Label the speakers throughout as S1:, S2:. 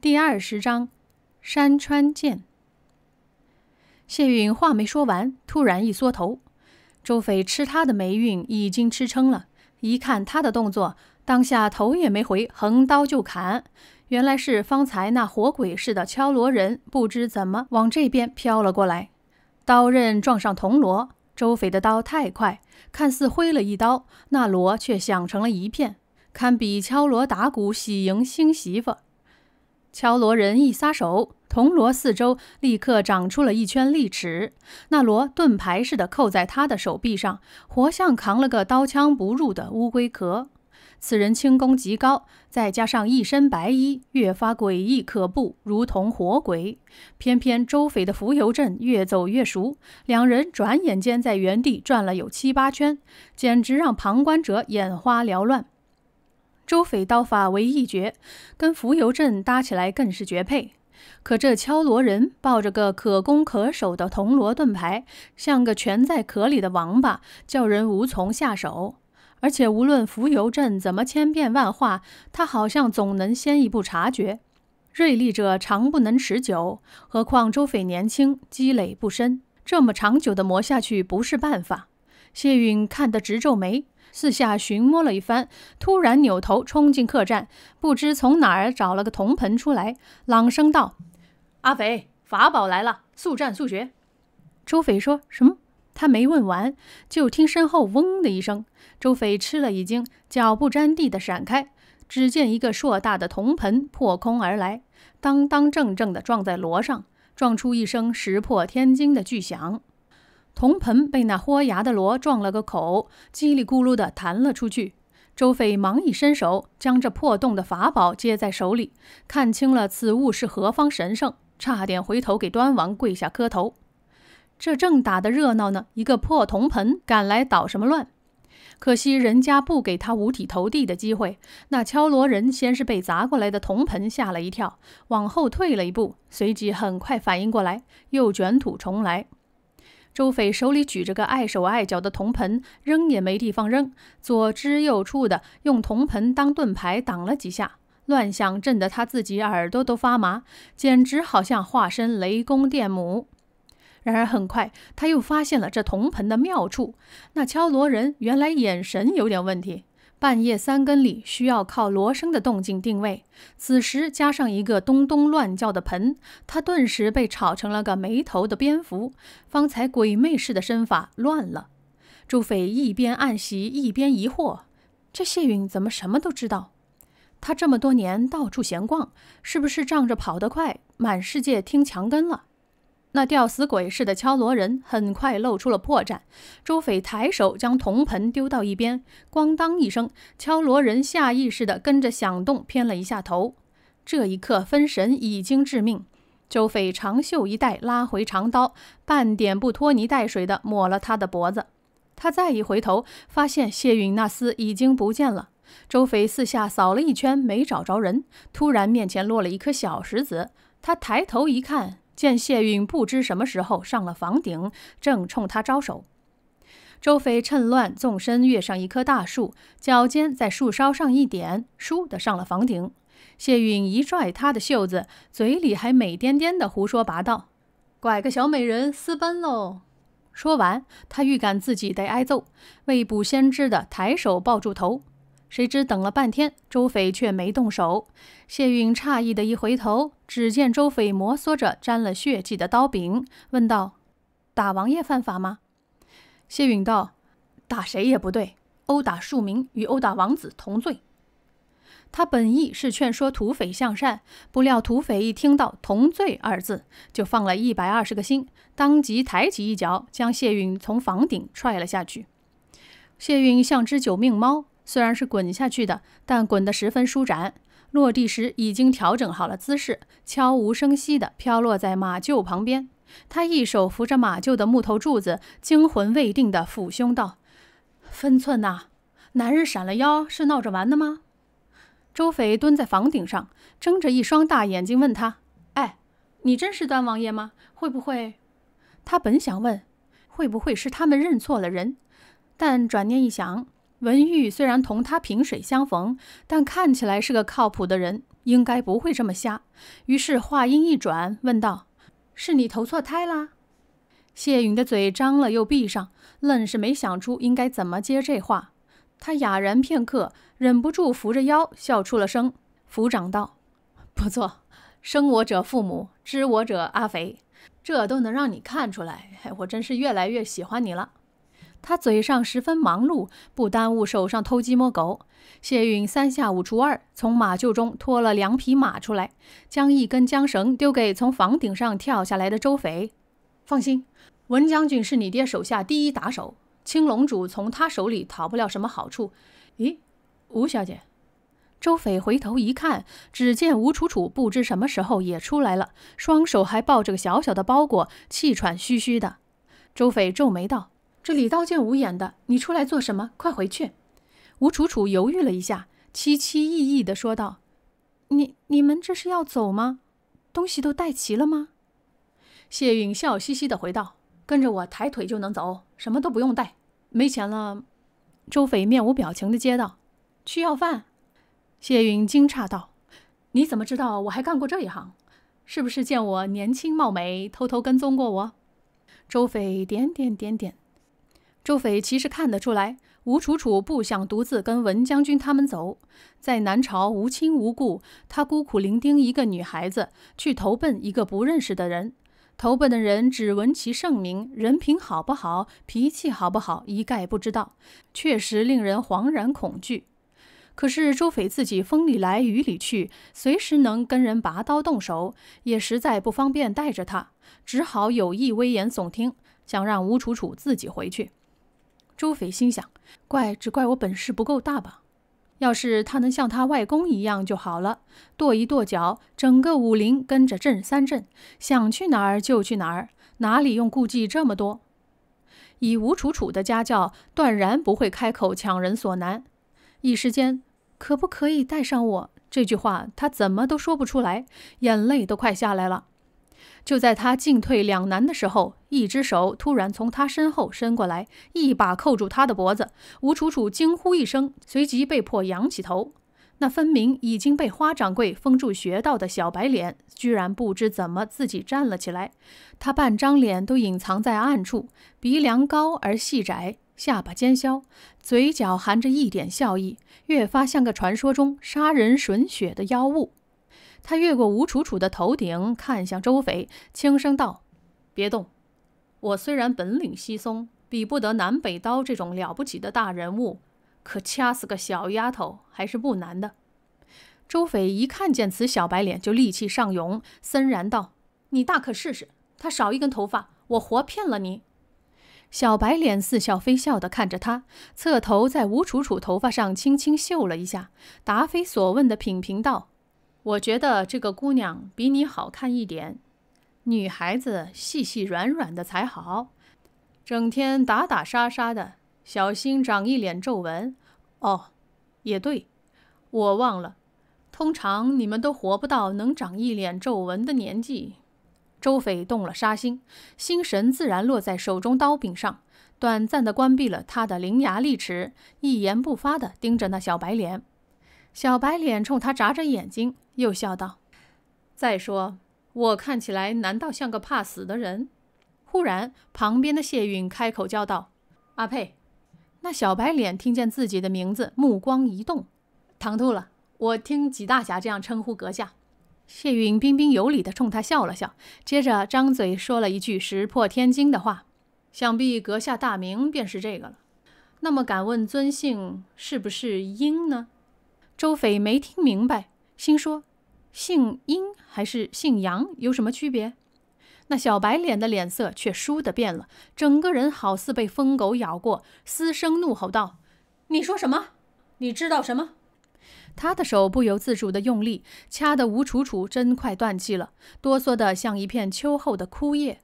S1: 第二十章，山川剑。谢允话没说完，突然一缩头。周匪吃他的霉运已经吃撑了，一看他的动作，当下头也没回，横刀就砍。原来是方才那活鬼似的敲锣人，不知怎么往这边飘了过来。刀刃撞上铜锣，周匪的刀太快，看似挥了一刀，那锣却响成了一片，堪比敲锣打鼓喜迎新媳妇。敲锣人一撒手，铜锣四周立刻长出了一圈利齿，那锣盾牌似的扣在他的手臂上，活像扛了个刀枪不入的乌龟壳。此人轻功极高，再加上一身白衣，越发诡异可怖，如同活鬼。偏偏周匪的浮游阵越走越熟，两人转眼间在原地转了有七八圈，简直让旁观者眼花缭乱。周匪刀法为一绝，跟浮游阵搭起来更是绝配。可这敲锣人抱着个可攻可守的铜锣盾牌，像个蜷在壳里的王八，叫人无从下手。而且无论浮游阵怎么千变万化，他好像总能先一步察觉。锐利者常不能持久，何况周匪年轻，积累不深，这么长久的磨下去不是办法。谢允看得直皱眉。四下寻摸了一番，突然扭头冲进客栈，不知从哪儿找了个铜盆出来，朗声道：“阿肥，法宝来了，速战速决。”周匪说什么？他没问完，就听身后“嗡”的一声，周匪吃了一惊，脚不沾地的闪开，只见一个硕大的铜盆破空而来，当当正正的撞在锣上，撞出一声石破天惊的巨响。铜盆被那豁牙的锣撞了个口，叽里咕噜地弹了出去。周匪忙一伸手，将这破洞的法宝接在手里，看清了此物是何方神圣，差点回头给端王跪下磕头。这正打得热闹呢，一个破铜盆赶来捣什么乱？可惜人家不给他五体投地的机会。那敲锣人先是被砸过来的铜盆吓了一跳，往后退了一步，随即很快反应过来，又卷土重来。周匪手里举着个碍手碍脚的铜盆，扔也没地方扔，左支右绌的用铜盆当盾牌挡了几下，乱响震得他自己耳朵都发麻，简直好像化身雷公电母。然而很快，他又发现了这铜盆的妙处：那敲锣人原来眼神有点问题。半夜三更里，需要靠锣声的动静定位。此时加上一个咚咚乱叫的盆，他顿时被吵成了个没头的蝙蝠。方才鬼魅似的身法乱了。朱匪一边暗喜一边疑惑：这谢允怎么什么都知道？他这么多年到处闲逛，是不是仗着跑得快，满世界听墙根了？那吊死鬼似的敲锣人很快露出了破绽，周匪抬手将铜盆丢到一边，咣当一声，敲锣人下意识地跟着响动偏了一下头。这一刻分神已经致命，周匪长袖一带拉回长刀，半点不拖泥带水地抹了他的脖子。他再一回头，发现谢允那厮已经不见了。周匪四下扫了一圈，没找着人，突然面前落了一颗小石子，他抬头一看。见谢允不知什么时候上了房顶，正冲他招手。周斐趁乱纵身跃上一棵大树，脚尖在树梢上一点，倏地上了房顶。谢允一拽他的袖子，嘴里还美颠颠的胡说八道：“拐个小美人私奔喽！”说完，他预感自己得挨揍，未卜先知的抬手抱住头。谁知等了半天，周斐却没动手。谢允诧异的一回头。只见周匪摩挲着沾了血迹的刀柄，问道：“打王爷犯法吗？”谢允道：“打谁也不对，殴打庶民与殴打王子同罪。”他本意是劝说土匪向善，不料土匪一听到“同罪”二字，就放了一百二十个心，当即抬起一脚，将谢允从房顶踹了下去。谢允像只九命猫，虽然是滚下去的，但滚得十分舒展。落地时已经调整好了姿势，悄无声息地飘落在马厩旁边。他一手扶着马厩的木头柱子，惊魂未定地抚胸道：“分寸呐，男人闪了腰是闹着玩的吗？”周匪蹲在房顶上，睁着一双大眼睛问他：“哎，你真是端王爷吗？会不会……”他本想问会不会是他们认错了人，但转念一想。文玉虽然同他萍水相逢，但看起来是个靠谱的人，应该不会这么瞎。于是话音一转，问道：“是你投错胎啦？”谢允的嘴张了又闭上，愣是没想出应该怎么接这话。他哑然片刻，忍不住扶着腰笑出了声，抚掌道：“不错，生我者父母，知我者阿肥，这都能让你看出来，我真是越来越喜欢你了。”他嘴上十分忙碌，不耽误手上偷鸡摸狗。谢允三下五除二从马厩中拖了两匹马出来，将一根缰绳丢给从房顶上跳下来的周匪。放心，文将军是你爹手下第一打手，青龙主从他手里讨不了什么好处。咦，吴小姐？周匪回头一看，只见吴楚楚不知什么时候也出来了，双手还抱着个小小的包裹，气喘吁吁的。周匪皱眉道。这里刀剑无眼的，你出来做什么？快回去！吴楚楚犹豫了一下，凄凄意意的说道：“你你们这是要走吗？东西都带齐了吗？”谢允笑嘻嘻的回道：“跟着我抬腿就能走，什么都不用带。没钱了？”周斐面无表情的接道：“去要饭。”谢允惊诧道：“你怎么知道我还干过这一行？是不是见我年轻貌美，偷偷跟踪过我？”周斐点点点点。周斐其实看得出来，吴楚楚不想独自跟文将军他们走，在南朝无亲无故，他孤苦伶仃一个女孩子，去投奔一个不认识的人，投奔的人只闻其盛名，人品好不好，脾气好不好，一概不知道，确实令人惶然恐惧。可是周斐自己风里来雨里去，随时能跟人拔刀动手，也实在不方便带着他，只好有意危言耸听，想让吴楚楚自己回去。朱斐心想：怪只怪我本事不够大吧。要是他能像他外公一样就好了，跺一跺脚，整个武林跟着震三震，想去哪儿就去哪儿，哪里用顾忌这么多？以吴楚楚的家教，断然不会开口强人所难。一时间，可不可以带上我？这句话他怎么都说不出来，眼泪都快下来了。就在他进退两难的时候，一只手突然从他身后伸过来，一把扣住他的脖子。吴楚楚惊呼一声，随即被迫仰起头。那分明已经被花掌柜封住穴道的小白脸，居然不知怎么自己站了起来。他半张脸都隐藏在暗处，鼻梁高而细窄，下巴尖削，嘴角含着一点笑意，越发像个传说中杀人吮血的妖物。他越过吴楚楚的头顶，看向周匪，轻声道：“别动，我虽然本领稀松，比不得南北刀这种了不起的大人物，可掐死个小丫头还是不难的。”周匪一看见此小白脸，就戾气上涌，森然道：“你大可试试，他少一根头发，我活骗了你。”小白脸似笑非笑地看着他，侧头在吴楚楚头发上轻轻嗅了一下，答非所问地品评道。我觉得这个姑娘比你好看一点，女孩子细细软软的才好，整天打打杀杀的，小心长一脸皱纹。哦，也对，我忘了，通常你们都活不到能长一脸皱纹的年纪。周匪动了杀心，心神自然落在手中刀柄上，短暂的关闭了他的伶牙俐齿，一言不发的盯着那小白脸。小白脸冲他眨着眼睛。又笑道：“再说，我看起来难道像个怕死的人？”忽然，旁边的谢允开口叫道：“阿佩。”那小白脸听见自己的名字，目光一动，唐突了。我听几大侠这样称呼阁下。谢允彬彬有礼地冲他笑了笑，接着张嘴说了一句石破天惊的话：“想必阁下大名便是这个了。那么，敢问尊姓是不是英呢？”周斐没听明白，心说。姓阴还是姓阳有什么区别？那小白脸的脸色却倏地变了，整个人好似被疯狗咬过，嘶声怒吼道：“你说什么？你知道什么？”他的手不由自主地用力，掐得吴楚楚真快断气了，哆嗦得像一片秋后的枯叶。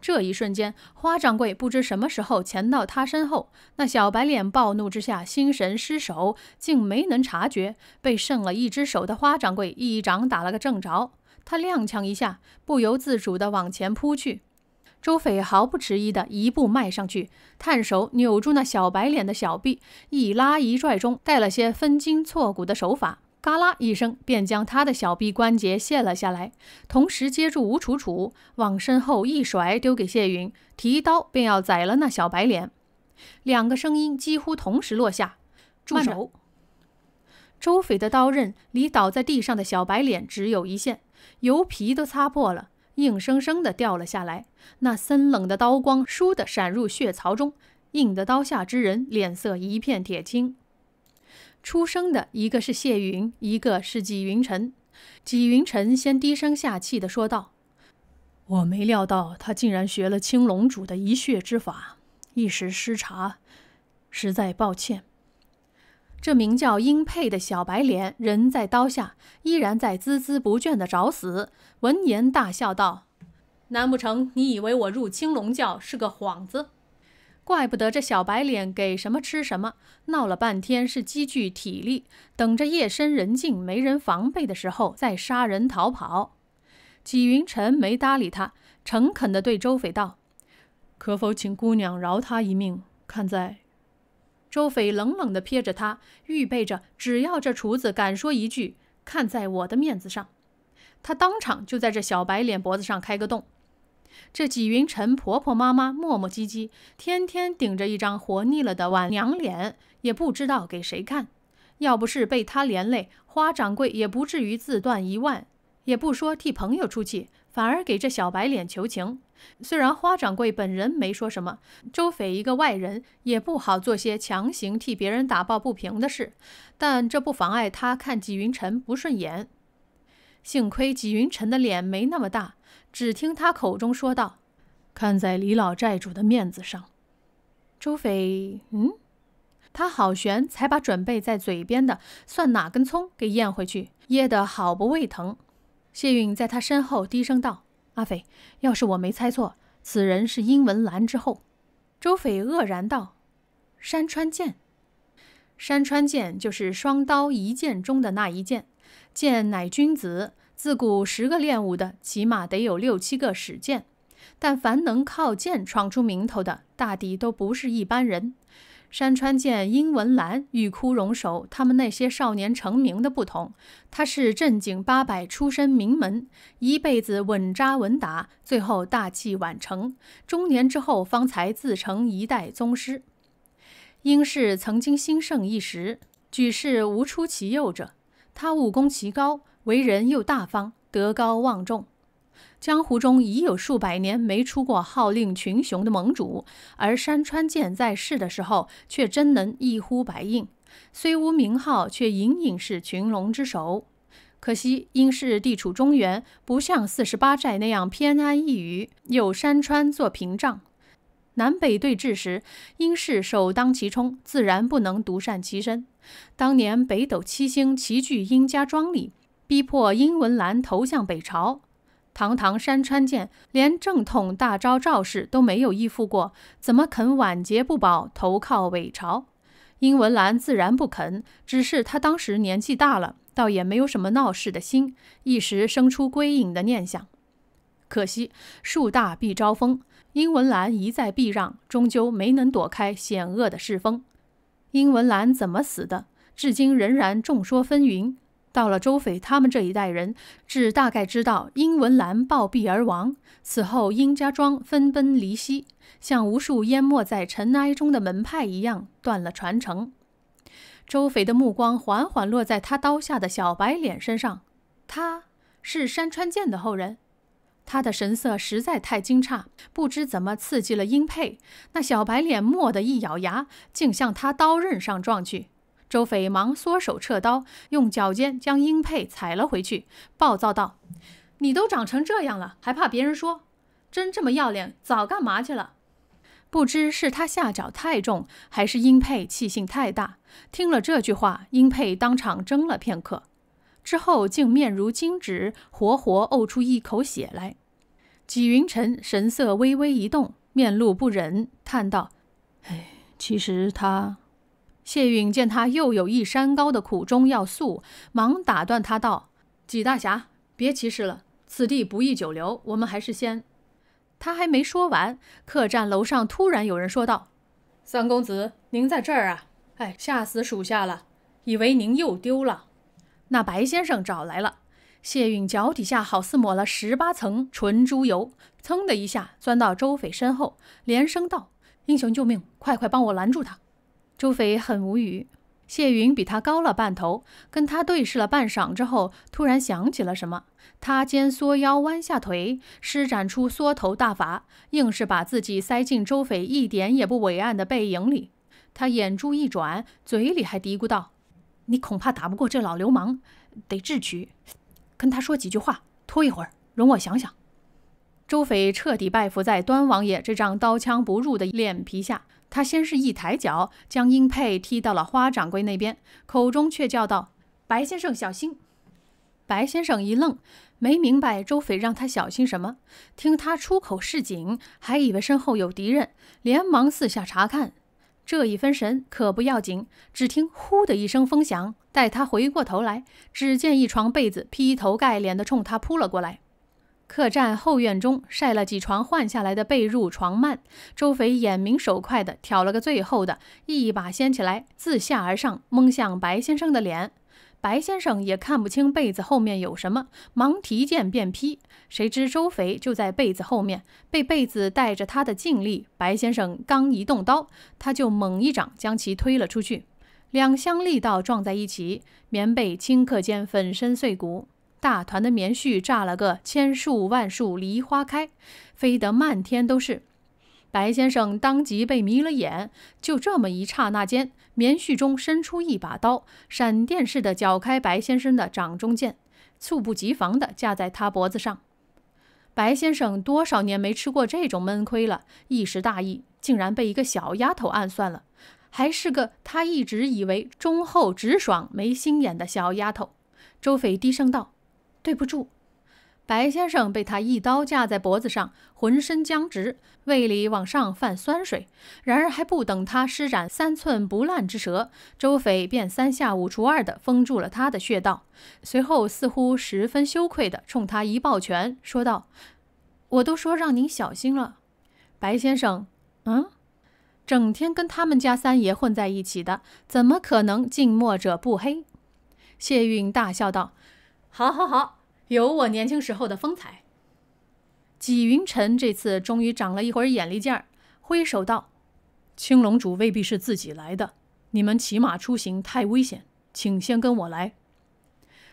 S1: 这一瞬间，花掌柜不知什么时候潜到他身后，那小白脸暴怒之下心神失守，竟没能察觉，被剩了一只手的花掌柜一掌打了个正着，他踉跄一下，不由自主地往前扑去，周匪毫不迟疑地一步迈上去，探手扭住那小白脸的小臂，一拉一拽中带了些分筋错骨的手法。嘎啦一声，便将他的小臂关节卸了下来，同时接住吴楚楚，往身后一甩，丢给谢云，提刀便要宰了那小白脸。两个声音几乎同时落下：“住手！”周匪的刀刃离倒在地上的小白脸只有一线，油皮都擦破了，硬生生的掉了下来。那森冷的刀光倏地闪入血槽中，硬得刀下之人脸色一片铁青。出生的一个是谢云，一个是纪云晨。纪云晨先低声下气地说道：“我没料到他竟然学了青龙主的一血之法，一时失察，实在抱歉。”这名叫英沛的小白脸人在刀下，依然在孜孜不倦地找死。闻言大笑道：“难不成你以为我入青龙教是个幌子？”怪不得这小白脸给什么吃什么，闹了半天是积聚体力，等着夜深人静、没人防备的时候再杀人逃跑。纪云尘没搭理他，诚恳地对周匪道：“可否请姑娘饶他一命？看在……”周匪冷冷地瞥着他，预备着，只要这厨子敢说一句“看在我的面子上”，他当场就在这小白脸脖子上开个洞。这纪云尘婆婆妈妈、磨磨唧唧，天天顶着一张活腻了的晚娘脸，也不知道给谁看。要不是被他连累，花掌柜也不至于自断一万，也不说替朋友出气，反而给这小白脸求情。虽然花掌柜本人没说什么，周匪一个外人也不好做些强行替别人打抱不平的事，但这不妨碍他看纪云尘不顺眼。幸亏纪云尘的脸没那么大。只听他口中说道：“看在李老寨主的面子上，周匪……嗯，他好悬才把准备在嘴边的算哪根葱给咽回去，噎得好不胃疼。”谢允在他身后低声道：“阿匪，要是我没猜错，此人是英文兰之后。”周匪愕然道：“山川剑，山川剑就是双刀一剑中的那一剑，剑乃君子。”自古十个练武的，起码得有六七个使剑，但凡能靠剑闯出名头的，大抵都不是一般人。山川剑、英文兰、玉枯荣手，他们那些少年成名的不同，他是正经八百出身名门，一辈子稳扎稳打，最后大器晚成，中年之后方才自成一代宗师。英氏曾经兴盛一时，举世无出其右者，他武功奇高。为人又大方，德高望重，江湖中已有数百年没出过号令群雄的盟主，而山川剑在世的时候却真能一呼百应，虽无名号，却隐隐是群龙之首。可惜殷氏地处中原，不像四十八寨那样偏安一隅，有山川做屏障，南北对峙时，殷氏首当其冲，自然不能独善其身。当年北斗七星齐聚殷家庄里。逼迫殷文兰投向北朝，堂堂山川剑连正统大招赵氏都没有依附过，怎么肯晚节不保投靠北朝？殷文兰自然不肯，只是他当时年纪大了，倒也没有什么闹事的心，一时生出归隐的念想。可惜树大必招风，殷文兰一再避让，终究没能躲开险恶的世风。殷文兰怎么死的，至今仍然众说纷纭。到了周匪他们这一代人，只大概知道殷文兰暴毙而亡，此后殷家庄分崩离析，像无数淹没在尘埃中的门派一样断了传承。周匪的目光缓缓落在他刀下的小白脸身上，他是山川剑的后人，他的神色实在太惊诧，不知怎么刺激了殷佩那小白脸，蓦地一咬牙，竟向他刀刃上撞去。周斐忙缩手撤刀，用脚尖将英佩踩了回去，暴躁道：“你都长成这样了，还怕别人说？真这么要脸，早干嘛去了？”不知是他下脚太重，还是英佩气性太大。听了这句话，英佩当场怔了片刻，之后竟面如金纸，活活呕出一口血来。纪云尘神色微微一动，面露不忍，叹道：“哎，其实他……”谢允见他又有一山高的苦衷要诉，忙打断他道：“几大侠，别歧视了，此地不宜久留，我们还是先……”他还没说完，客栈楼上突然有人说道：“三公子，您在这儿啊？哎，吓死属下了，以为您又丢了。那白先生找来了。”谢允脚底下好似抹了十八层纯猪油，噌的一下钻到周匪身后，连声道：“英雄救命！快快帮我拦住他！”周斐很无语，谢云比他高了半头，跟他对视了半晌之后，突然想起了什么，他肩缩腰，弯下腿，施展出缩头大法，硬是把自己塞进周斐一点也不伟岸的背影里。他眼珠一转，嘴里还嘀咕道：“你恐怕打不过这老流氓，得智取，跟他说几句话，拖一会儿，容我想想。”周斐彻底拜服在端王爷这张刀枪不入的脸皮下。他先是一抬脚，将英佩踢到了花掌柜那边，口中却叫道：“白先生小心！”白先生一愣，没明白周匪让他小心什么，听他出口示警，还以为身后有敌人，连忙四下查看。这一分神可不要紧，只听“呼”的一声风响，待他回过头来，只见一床被子劈头盖脸地冲他扑了过来。客栈后院中晒了几床换下来的被褥床幔，周肥眼明手快的挑了个最厚的，一把掀起来，自下而上蒙向白先生的脸。白先生也看不清被子后面有什么，忙提剑便劈，谁知周肥就在被子后面，被被子带着他的劲力，白先生刚一动刀，他就猛一掌将其推了出去，两相力道撞在一起，棉被顷刻间粉身碎骨。大团的棉絮炸了个千树万树梨花开，飞得漫天都是。白先生当即被迷了眼，就这么一刹那间，棉絮中伸出一把刀，闪电似的绞开白先生的掌中剑，猝不及防地架在他脖子上。白先生多少年没吃过这种闷亏了，一时大意，竟然被一个小丫头暗算了，还是个他一直以为忠厚直爽、没心眼的小丫头。周斐低声道。对不住，白先生被他一刀架在脖子上，浑身僵直，胃里往上泛酸水。然而还不等他施展三寸不烂之舌，周匪便三下五除二的封住了他的穴道。随后似乎十分羞愧的冲他一抱拳，说道：“我都说让您小心了，白先生，嗯，整天跟他们家三爷混在一起的，怎么可能近墨者不黑？”谢运大笑道：“好，好，好。”有我年轻时候的风采。纪云尘这次终于长了一会儿眼力劲儿，挥手道：“青龙主未必是自己来的，你们骑马出行太危险，请先跟我来。”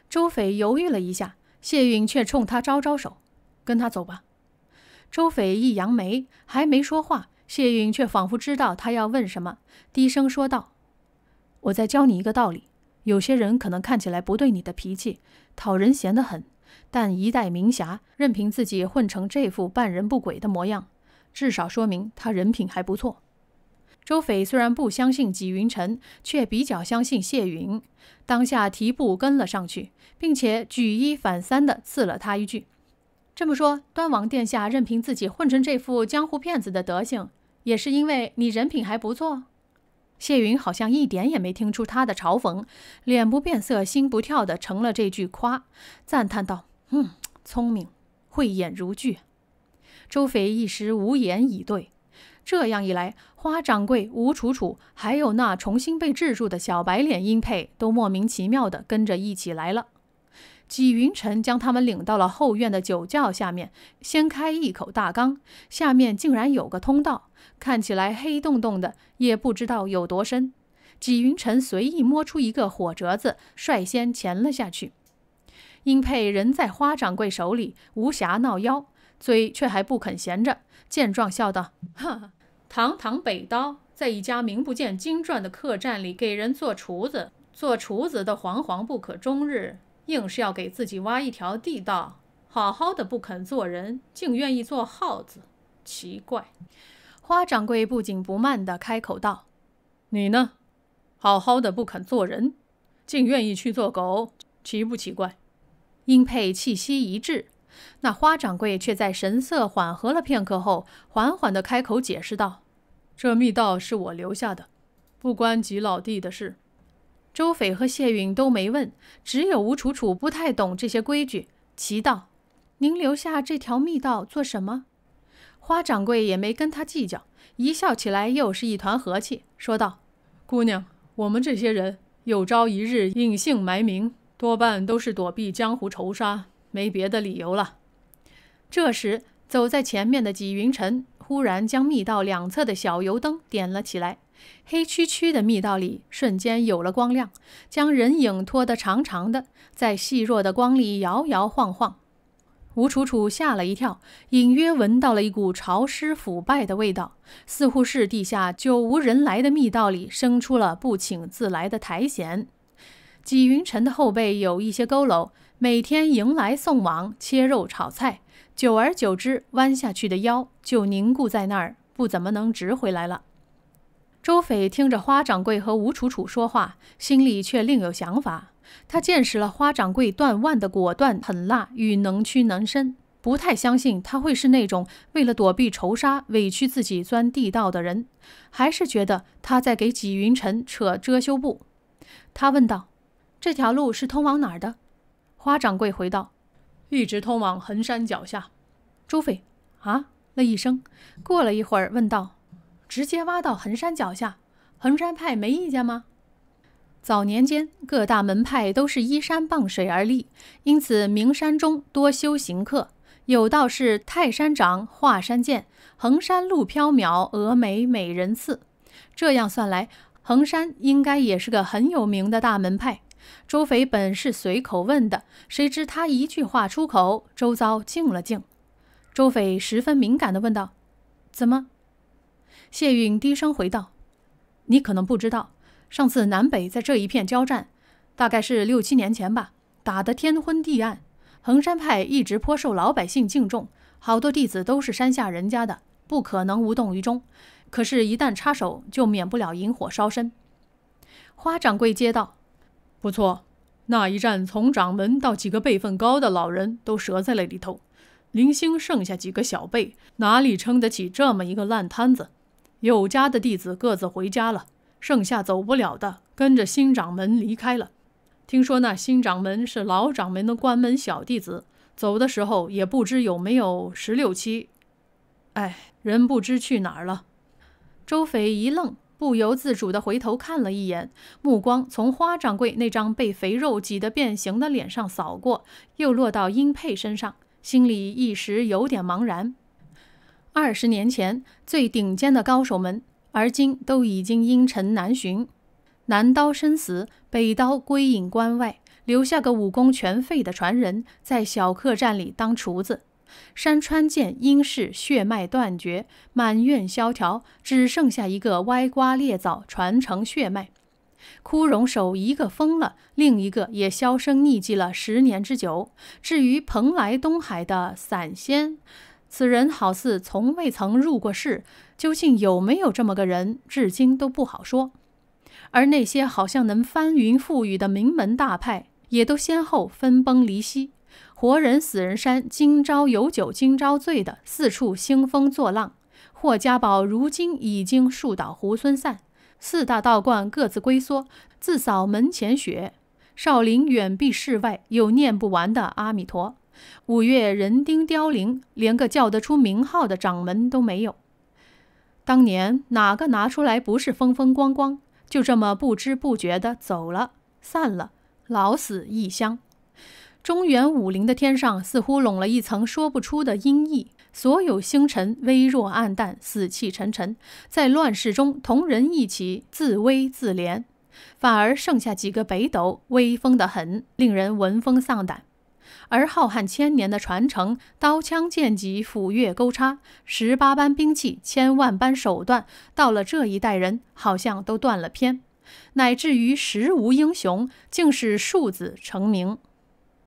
S1: 周斐犹豫了一下，谢允却冲他招招手：“跟他走吧。”周斐一扬眉，还没说话，谢允却仿佛知道他要问什么，低声说道：“我在教你一个道理，有些人可能看起来不对你的脾气，讨人嫌得很。”但一代名侠任凭自己混成这副半人不鬼的模样，至少说明他人品还不错。周斐虽然不相信纪云尘，却比较相信谢云，当下提步跟了上去，并且举一反三的刺了他一句：“这么说，端王殿下任凭自己混成这副江湖骗子的德行，也是因为你人品还不错。”谢云好像一点也没听出他的嘲讽，脸不变色心不跳的成了这句夸，赞叹道：“嗯，聪明，慧眼如炬。”周肥一时无言以对。这样一来，花掌柜吴楚楚，还有那重新被制住的小白脸殷佩，都莫名其妙的跟着一起来了。纪云臣将他们领到了后院的酒窖下面，掀开一口大缸，下面竟然有个通道。看起来黑洞洞的，也不知道有多深。纪云尘随意摸出一个火折子，率先潜了下去。英佩人在花掌柜手里无暇闹妖，嘴却还不肯闲着，见状笑道：“哈哈，堂堂北刀，在一家名不见经传的客栈里给人做厨子，做厨子的惶惶不可终日，硬是要给自己挖一条地道，好好的不肯做人，竟愿意做耗子，奇怪。”花掌柜不紧不慢地开口道：“你呢，好好的不肯做人，竟愿意去做狗，奇不奇怪？”英佩气息一滞，那花掌柜却在神色缓和了片刻后，缓缓地开口解释道：“这密道是我留下的，不关吉老弟的事。”周斐和谢允都没问，只有吴楚楚不太懂这些规矩，奇道：“您留下这条密道做什么？”花掌柜也没跟他计较，一笑起来又是一团和气，说道：“姑娘，我们这些人有朝一日隐姓埋名，多半都是躲避江湖仇杀，没别的理由了。”这时，走在前面的纪云尘忽然将密道两侧的小油灯点了起来，黑黢黢的密道里瞬间有了光亮，将人影拖得长长的，在细弱的光里摇摇晃晃。吴楚楚吓了一跳，隐约闻到了一股潮湿腐败的味道，似乎是地下久无人来的密道里生出了不请自来的苔藓。纪云臣的后背有一些佝偻，每天迎来送往、切肉炒菜，久而久之，弯下去的腰就凝固在那儿，不怎么能直回来了。周斐听着花掌柜和吴楚楚说话，心里却另有想法。他见识了花掌柜断腕的果断狠辣与能屈能伸，不太相信他会是那种为了躲避仇杀委屈自己钻地道的人，还是觉得他在给纪云尘扯遮羞布。他问道：“这条路是通往哪儿的？”花掌柜回道：“一直通往衡山脚下。”朱飞啊了一声，过了一会儿问道：“直接挖到衡山脚下，衡山派没意见吗？”早年间，各大门派都是依山傍水而立，因此名山中多修行客。有道是：泰山长，华山剑，衡山路飘渺，峨眉美人次”。这样算来，衡山应该也是个很有名的大门派。周斐本是随口问的，谁知他一句话出口，周遭静了静。周斐十分敏感地问道：“怎么？”谢允低声回道：“你可能不知道。”上次南北在这一片交战，大概是六七年前吧，打得天昏地暗。衡山派一直颇受老百姓敬重，好多弟子都是山下人家的，不可能无动于衷。可是，一旦插手，就免不了引火烧身。花掌柜接道：“不错，那一战从掌门到几个辈分高的老人都折在了里头，零星剩下几个小辈，哪里撑得起这么一个烂摊子？有家的弟子各自回家了。”剩下走不了的，跟着新掌门离开了。听说那新掌门是老掌门的关门小弟子，走的时候也不知有没有十六七。哎，人不知去哪儿了。周匪一愣，不由自主地回头看了一眼，目光从花掌柜那张被肥肉挤得变形的脸上扫过，又落到英佩身上，心里一时有点茫然。二十年前，最顶尖的高手们。而今都已经阴尘难寻，南刀身死，北刀归隐关外，留下个武功全废的传人在小客栈里当厨子。山川剑英是血脉断绝，满院萧条，只剩下一个歪瓜裂枣传承血脉。枯荣手一个疯了，另一个也销声匿迹了十年之久。至于蓬莱东海的散仙。此人好似从未曾入过世，究竟有没有这么个人，至今都不好说。而那些好像能翻云覆雨的名门大派，也都先后分崩离析。活人死人山，今朝有酒今朝醉的四处兴风作浪。霍家堡如今已经树倒猢狲散，四大道观各自龟缩，自扫门前雪。少林远避世外，有念不完的阿弥陀。五月人丁凋零，连个叫得出名号的掌门都没有。当年哪个拿出来不是风风光光？就这么不知不觉地走了，散了，老死异乡。中原武林的天上似乎笼了一层说不出的阴翳，所有星辰微弱暗淡，死气沉沉。在乱世中，同人一起自危自怜，反而剩下几个北斗，威风得很，令人闻风丧胆。而浩瀚千年的传承，刀枪剑戟、斧钺钩叉，十八般兵器，千万般手段，到了这一代人，好像都断了片，乃至于时无英雄，竟是庶子成名。